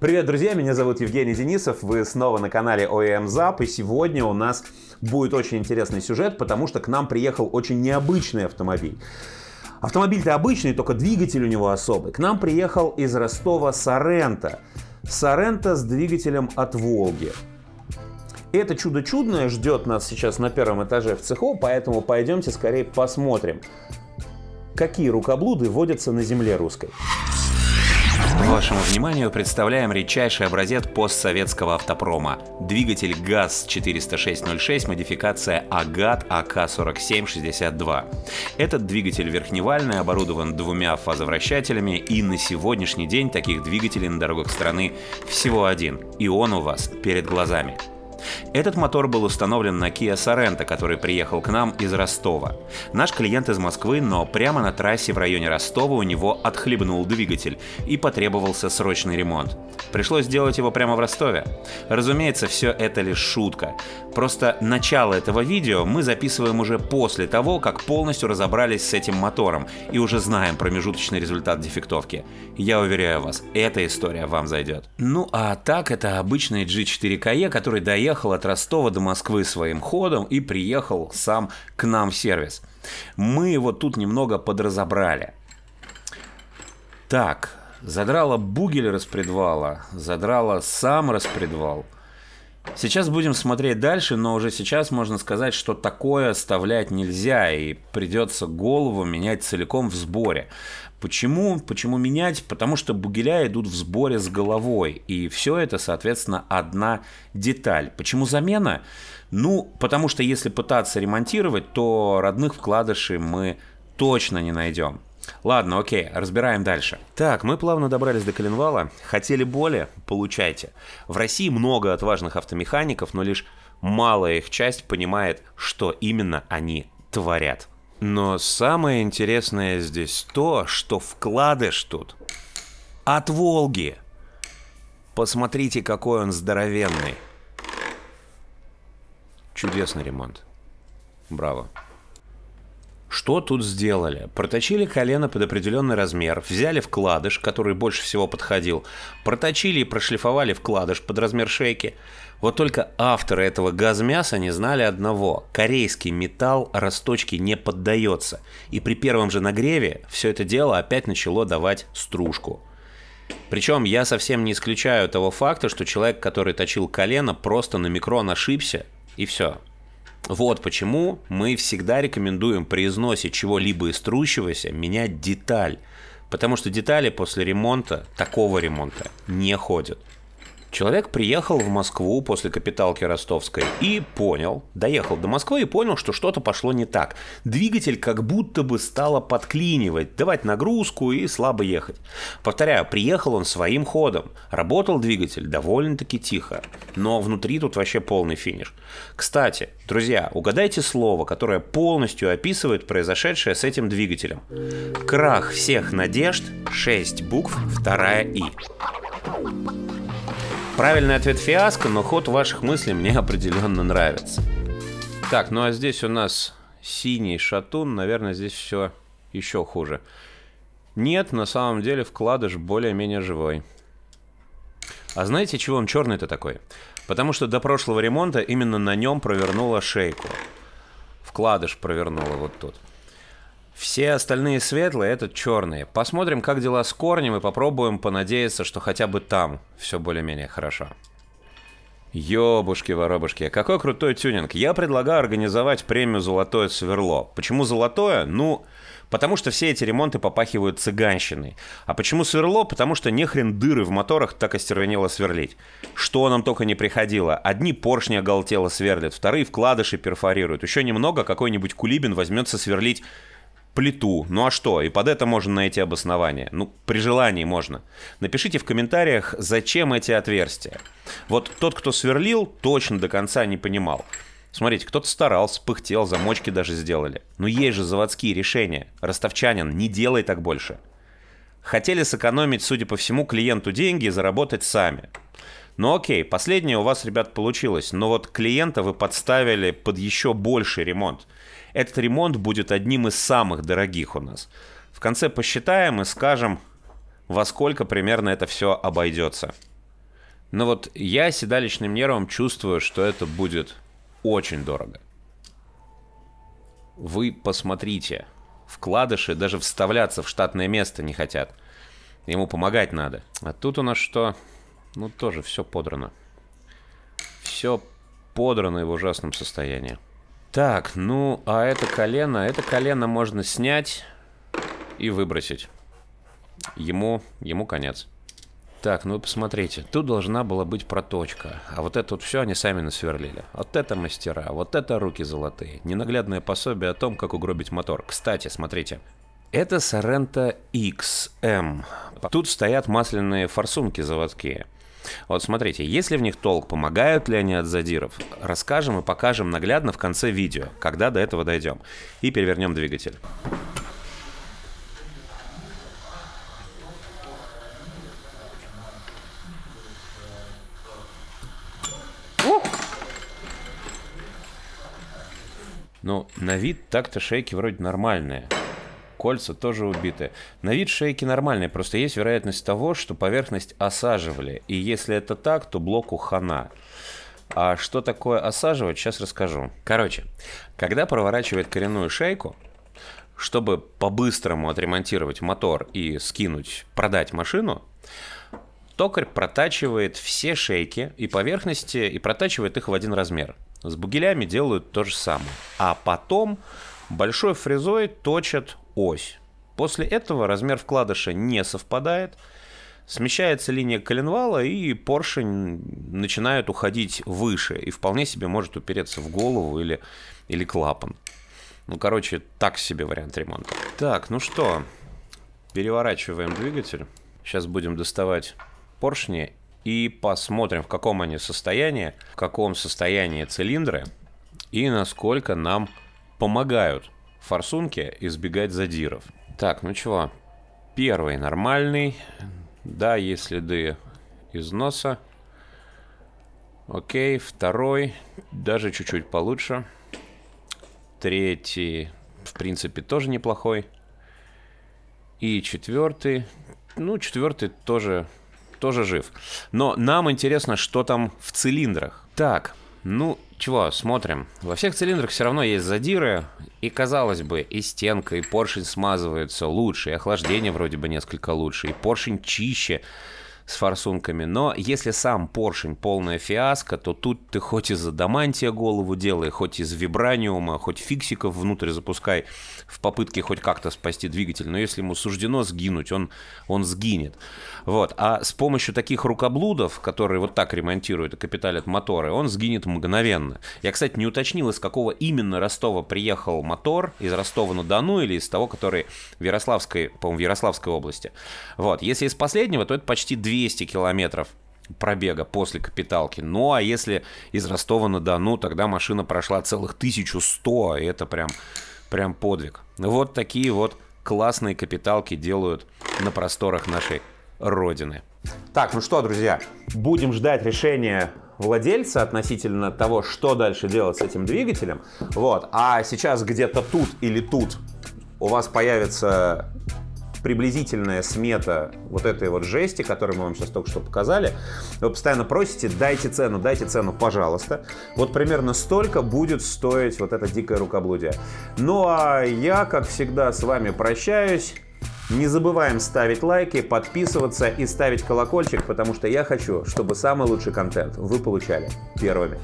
Привет, друзья! Меня зовут Евгений Денисов. Вы снова на канале OEM Zap. И сегодня у нас будет очень интересный сюжет, потому что к нам приехал очень необычный автомобиль. Автомобиль-то обычный, только двигатель у него особый. К нам приехал из Ростова Сорента. Сорента с двигателем от Волги. Это чудо чудное ждет нас сейчас на первом этаже в цеху, поэтому пойдемте скорее посмотрим, какие рукоблуды водятся на земле русской. Вашему вниманию представляем редчайший образец постсоветского автопрома. Двигатель ГАЗ-40606, модификация АГАТ АК-4762. Этот двигатель верхневальный, оборудован двумя фазовращателями, и на сегодняшний день таких двигателей на дорогах страны всего один, и он у вас перед глазами. Этот мотор был установлен на Kia Sorento, который приехал к нам из Ростова. Наш клиент из Москвы, но прямо на трассе в районе Ростова у него отхлебнул двигатель и потребовался срочный ремонт. Пришлось сделать его прямо в Ростове. Разумеется, все это лишь шутка. Просто начало этого видео мы записываем уже после того, как полностью разобрались с этим мотором и уже знаем промежуточный результат дефектовки. Я уверяю вас, эта история вам зайдет. Ну а так это обычный G4 KE, который доехал доехал от Ростова до Москвы своим ходом и приехал сам к нам в сервис. Мы его тут немного подразобрали. Так, задрала бугель распредвала, задрала сам распредвал – Сейчас будем смотреть дальше, но уже сейчас можно сказать, что такое оставлять нельзя, и придется голову менять целиком в сборе. Почему? Почему менять? Потому что бугеля идут в сборе с головой, и все это, соответственно, одна деталь. Почему замена? Ну, потому что если пытаться ремонтировать, то родных вкладышей мы точно не найдем. Ладно, окей, разбираем дальше. Так, мы плавно добрались до коленвала. Хотели боли? Получайте. В России много отважных автомехаников, но лишь малая их часть понимает, что именно они творят. Но самое интересное здесь то, что вкладыш тут от Волги. Посмотрите, какой он здоровенный. Чудесный ремонт. Браво. Что тут сделали? Проточили колено под определенный размер, взяли вкладыш, который больше всего подходил, проточили и прошлифовали вкладыш под размер шейки. Вот только авторы этого газмяса не знали одного. Корейский металл расточки не поддается. И при первом же нагреве все это дело опять начало давать стружку. Причем я совсем не исключаю того факта, что человек, который точил колено, просто на микрон ошибся, и все, вот почему мы всегда рекомендуем при износе чего-либо из трущегося менять деталь. Потому что детали после ремонта, такого ремонта, не ходят. Человек приехал в Москву после капиталки ростовской и понял, доехал до Москвы и понял, что что-то пошло не так. Двигатель как будто бы стало подклинивать, давать нагрузку и слабо ехать. Повторяю, приехал он своим ходом. Работал двигатель довольно-таки тихо. Но внутри тут вообще полный финиш. Кстати, друзья, угадайте слово, которое полностью описывает произошедшее с этим двигателем. Крах всех надежд, 6 букв, 2 и. Правильный ответ фиаско, но ход ваших мыслей мне определенно нравится. Так, ну а здесь у нас синий шатун. Наверное, здесь все еще хуже. Нет, на самом деле вкладыш более-менее живой. А знаете, чего он черный-то такой? Потому что до прошлого ремонта именно на нем провернула шейку. Вкладыш провернула вот тут. Все остальные светлые, этот черные. Посмотрим, как дела с корнем, и попробуем понадеяться, что хотя бы там все более-менее хорошо. Ёбушки-воробушки, какой крутой тюнинг. Я предлагаю организовать премию «Золотое сверло». Почему «Золотое»? Ну, потому что все эти ремонты попахивают цыганщиной. А почему «Сверло»? Потому что не хрен дыры в моторах так остервенело сверлить. Что нам только не приходило. Одни поршни оголтело сверлят, вторые вкладыши перфорируют. Еще немного какой-нибудь кулибин возьмется сверлить плиту. Ну а что? И под это можно найти обоснование. Ну, при желании можно. Напишите в комментариях, зачем эти отверстия. Вот тот, кто сверлил, точно до конца не понимал. Смотрите, кто-то старался, пыхтел, замочки даже сделали. Но есть же заводские решения. Ростовчанин, не делай так больше. Хотели сэкономить, судя по всему, клиенту деньги и заработать сами. Ну окей, последнее у вас, ребят, получилось, но вот клиента вы подставили под еще больший ремонт. Этот ремонт будет одним из самых дорогих у нас. В конце посчитаем и скажем, во сколько примерно это все обойдется. Но вот я седалищным нервом чувствую, что это будет очень дорого. Вы посмотрите, вкладыши даже вставляться в штатное место не хотят. Ему помогать надо. А тут у нас что? Ну, тоже все подрано. Все подрано и в ужасном состоянии. Так, ну, а это колено, это колено можно снять и выбросить. Ему, ему конец. Так, ну посмотрите, тут должна была быть проточка, а вот это вот все они сами насверлили. Вот это мастера, вот это руки золотые. Ненаглядное пособие о том, как угробить мотор. Кстати, смотрите, это Sorento XM. Тут стоят масляные форсунки заводские – вот смотрите, есть ли в них толк, помогают ли они от задиров, расскажем и покажем наглядно в конце видео, когда до этого дойдем. И перевернем двигатель. Ну, на вид так-то шейки вроде нормальные кольца тоже убиты. На вид шейки нормальные, просто есть вероятность того, что поверхность осаживали. И если это так, то блоку хана. А что такое осаживать, сейчас расскажу. Короче, когда проворачивает коренную шейку, чтобы по-быстрому отремонтировать мотор и скинуть, продать машину, токарь протачивает все шейки и поверхности и протачивает их в один размер. С бугелями делают то же самое. А потом Большой фрезой точат ось. После этого размер вкладыша не совпадает, смещается линия коленвала, и поршень начинает уходить выше, и вполне себе может упереться в голову или, или клапан. Ну, короче, так себе вариант ремонта. Так, ну что, переворачиваем двигатель. Сейчас будем доставать поршни и посмотрим, в каком они состоянии, в каком состоянии цилиндры и насколько нам помогают форсунке избегать задиров. Так, ну чего? Первый нормальный. Да, есть следы износа. Окей, второй даже чуть-чуть получше. Третий, в принципе, тоже неплохой. И четвертый, ну, четвертый тоже, тоже жив. Но нам интересно, что там в цилиндрах. Так, ну, чего, смотрим. Во всех цилиндрах все равно есть задиры, и, казалось бы, и стенка, и поршень смазываются лучше, и охлаждение вроде бы несколько лучше, и поршень чище с форсунками. Но если сам поршень полная фиаско, то тут ты хоть из адамантия голову делай, хоть из вибраниума, хоть фиксиков внутрь запускай в попытке хоть как-то спасти двигатель. Но если ему суждено сгинуть, он, он сгинет. Вот. А с помощью таких рукоблудов, которые вот так ремонтируют и капиталят моторы, он сгинет мгновенно. Я, кстати, не уточнил, из какого именно Ростова приехал мотор, из Ростова-на-Дону или из того, который в Ярославской, по-моему, в Ярославской области. Вот. Если из последнего, то это почти две 200 километров пробега после капиталки. Ну, а если из Ростова на Дону, тогда машина прошла целых 1100, и это прям, прям подвиг. Вот такие вот классные капиталки делают на просторах нашей Родины. Так, ну что, друзья, будем ждать решения владельца относительно того, что дальше делать с этим двигателем. Вот. А сейчас где-то тут или тут у вас появится приблизительная смета вот этой вот жести, которую мы вам сейчас только что показали. Вы постоянно просите, дайте цену, дайте цену, пожалуйста. Вот примерно столько будет стоить вот это дикое рукоблудие. Ну а я, как всегда, с вами прощаюсь. Не забываем ставить лайки, подписываться и ставить колокольчик, потому что я хочу, чтобы самый лучший контент вы получали первыми.